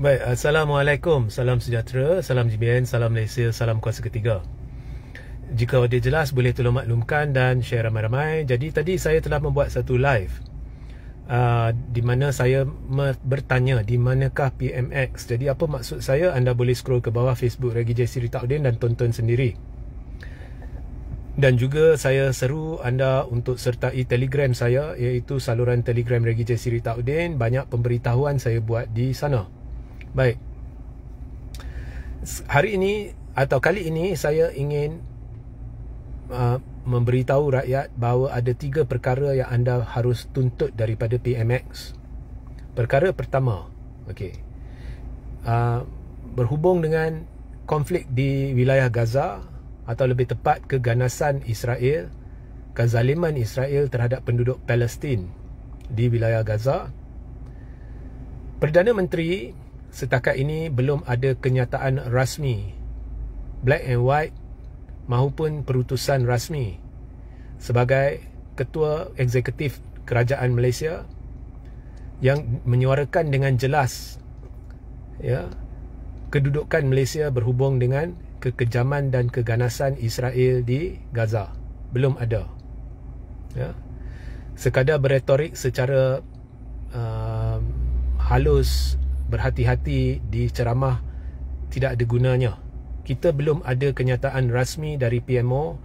Baik, Assalamualaikum, salam sejahtera, salam JBN, salam Malaysia, salam kuasa ketiga. Jika ada jelas, boleh tolong maklumkan dan share ramai-ramai. Jadi tadi saya telah membuat satu live uh, di mana saya bertanya di manakah PMX. Jadi apa maksud saya, anda boleh scroll ke bawah Facebook Regi JC Ritaudin dan tonton sendiri. Dan juga saya seru anda untuk sertai telegram saya iaitu saluran telegram Regi JC Ritaudin. Banyak pemberitahuan saya buat di sana. Baik. Hari ini atau kali ini saya ingin uh, memberitahu rakyat bahawa ada tiga perkara yang anda harus tuntut daripada PMX. Perkara pertama, okay, Uh, berhubung dengan konflik di wilayah Gaza atau lebih tepat keganasan Israel, kezaliman Israel terhadap penduduk Palestin di wilayah Gaza. Perdana Menteri setakat ini belum ada kenyataan rasmi black and white maupun perutusan rasmi sebagai ketua eksekutif kerajaan Malaysia yang menyuarakan dengan jelas ya kedudukan Malaysia berhubung dengan kekejaman dan keganasan Israel di Gaza belum ada ya sekadar beretorik secara uh, halus berhati-hati di ceramah tidak ada gunanya. Kita belum ada kenyataan rasmi dari PMO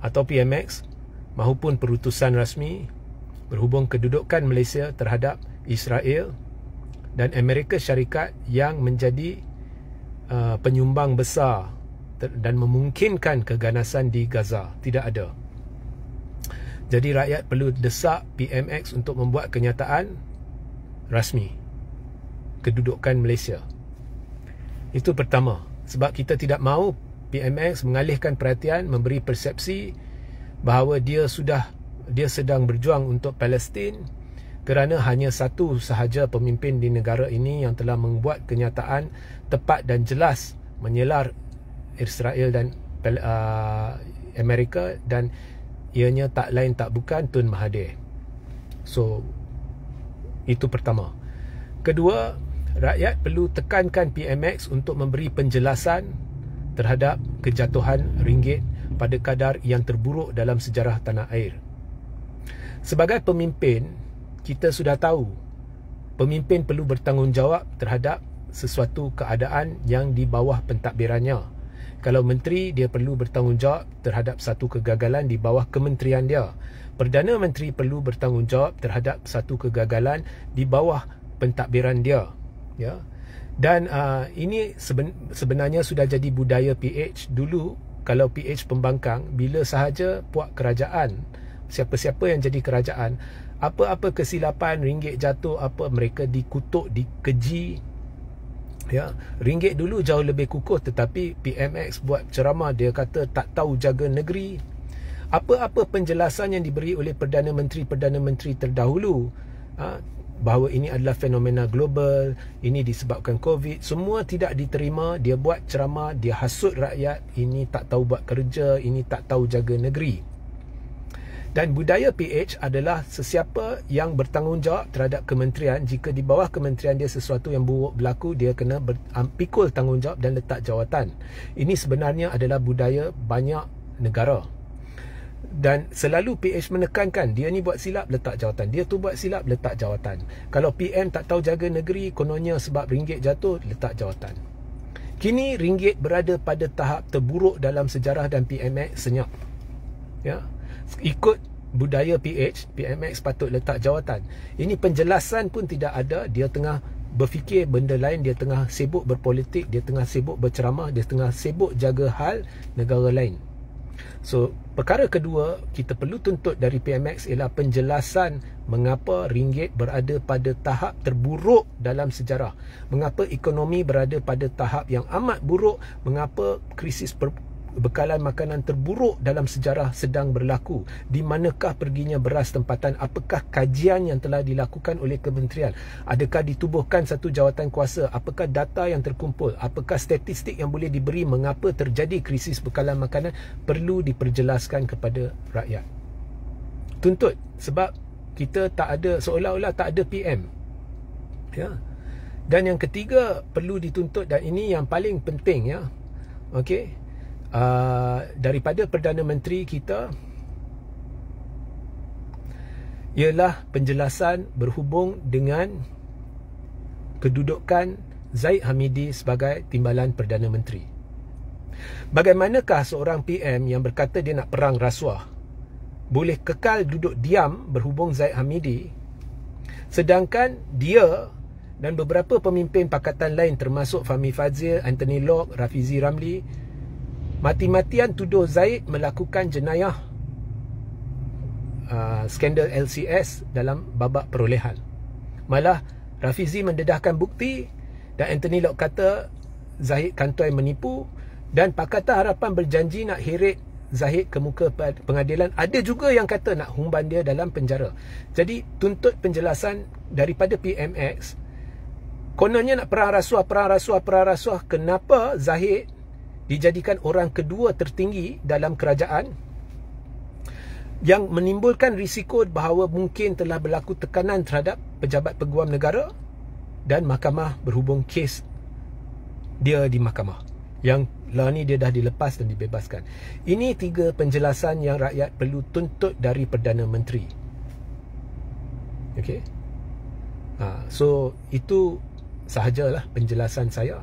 atau PMX mahupun perutusan rasmi berhubung kedudukan Malaysia terhadap Israel dan Amerika Syarikat yang menjadi uh, penyumbang besar dan memungkinkan keganasan di Gaza. Tidak ada. Jadi rakyat perlu desak PMX untuk membuat kenyataan rasmi kedudukan Malaysia. Itu pertama. Sebab kita tidak mahu PMX mengalihkan perhatian, memberi persepsi bahawa dia sudah dia sedang berjuang untuk Palestin kerana hanya satu sahaja pemimpin di negara ini yang telah membuat kenyataan tepat dan jelas menyelar Israel dan uh, Amerika dan ianya tak lain tak bukan Tun Mahathir. So itu pertama. Kedua, rakyat perlu tekankan PMX untuk memberi penjelasan terhadap kejatuhan ringgit pada kadar yang terburuk dalam sejarah tanah air. Sebagai pemimpin, kita sudah tahu pemimpin perlu bertanggungjawab terhadap sesuatu keadaan yang di bawah pentadbirannya. Kalau menteri, dia perlu bertanggungjawab terhadap satu kegagalan di bawah kementerian dia. Perdana Menteri perlu bertanggungjawab terhadap satu kegagalan di bawah pentadbiran dia ya dan uh, ini seben, sebenarnya sudah jadi budaya PH dulu kalau PH pembangkang bila sahaja puak kerajaan siapa-siapa yang jadi kerajaan apa-apa kesilapan ringgit jatuh apa mereka dikutuk dikeji ya ringgit dulu jauh lebih kukuh tetapi PMX buat ceramah dia kata tak tahu jaga negeri apa-apa penjelasan yang diberi oleh perdana menteri perdana menteri terdahulu ha, bahawa ini adalah fenomena global, ini disebabkan COVID, semua tidak diterima, dia buat ceramah, dia hasut rakyat, ini tak tahu buat kerja, ini tak tahu jaga negeri. Dan budaya PH adalah sesiapa yang bertanggungjawab terhadap kementerian, jika di bawah kementerian dia sesuatu yang buruk berlaku, dia kena ber, um, pikul tanggungjawab dan letak jawatan. Ini sebenarnya adalah budaya banyak negara. negara dan selalu PH menekankan dia ni buat silap letak jawatan dia tu buat silap letak jawatan kalau PM tak tahu jaga negeri kononnya sebab ringgit jatuh letak jawatan kini ringgit berada pada tahap terburuk dalam sejarah dan PMX senyap ya ikut budaya PH PMX patut letak jawatan ini penjelasan pun tidak ada dia tengah berfikir benda lain dia tengah sibuk berpolitik dia tengah sibuk berceramah dia tengah sibuk jaga hal negara lain So, perkara kedua kita perlu tuntut dari PMX ialah penjelasan mengapa ringgit berada pada tahap terburuk dalam sejarah. Mengapa ekonomi berada pada tahap yang amat buruk, mengapa krisis per- bekalan makanan terburuk dalam sejarah sedang berlaku? Di manakah perginya beras tempatan? Apakah kajian yang telah dilakukan oleh kementerian? Adakah ditubuhkan satu jawatan kuasa? Apakah data yang terkumpul? Apakah statistik yang boleh diberi mengapa terjadi krisis bekalan makanan perlu diperjelaskan kepada rakyat? Tuntut sebab kita tak ada seolah-olah tak ada PM. Ya. Dan yang ketiga perlu dituntut dan ini yang paling penting ya. Okey uh, daripada Perdana Menteri kita ialah penjelasan berhubung dengan kedudukan Zaid Hamidi sebagai timbalan Perdana Menteri. Bagaimanakah seorang PM yang berkata dia nak perang rasuah boleh kekal duduk diam berhubung Zaid Hamidi sedangkan dia dan beberapa pemimpin pakatan lain termasuk Fahmi Fazil, Anthony Locke, Rafizi Ramli Mati-matian tuduh Zaid melakukan jenayah uh, skandal LCS dalam babak perolehan. Malah Rafizi mendedahkan bukti dan Anthony Lok kata Zahid kantoi menipu dan Pakatan Harapan berjanji nak heret Zahid ke muka pengadilan. Ada juga yang kata nak humban dia dalam penjara. Jadi tuntut penjelasan daripada PMX. Kononnya nak perang rasuah, perang rasuah, perang rasuah. Kenapa Zahid dijadikan orang kedua tertinggi dalam kerajaan yang menimbulkan risiko bahawa mungkin telah berlaku tekanan terhadap pejabat peguam negara dan mahkamah berhubung kes dia di mahkamah yang law ni dia dah dilepas dan dibebaskan ini tiga penjelasan yang rakyat perlu tuntut dari Perdana Menteri ok ha, so itu sahajalah penjelasan saya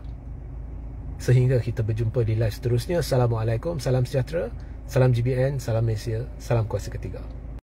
sehingga kita berjumpa di live seterusnya. Assalamualaikum, salam sejahtera, salam GBN, salam Malaysia, salam kuasa ketiga.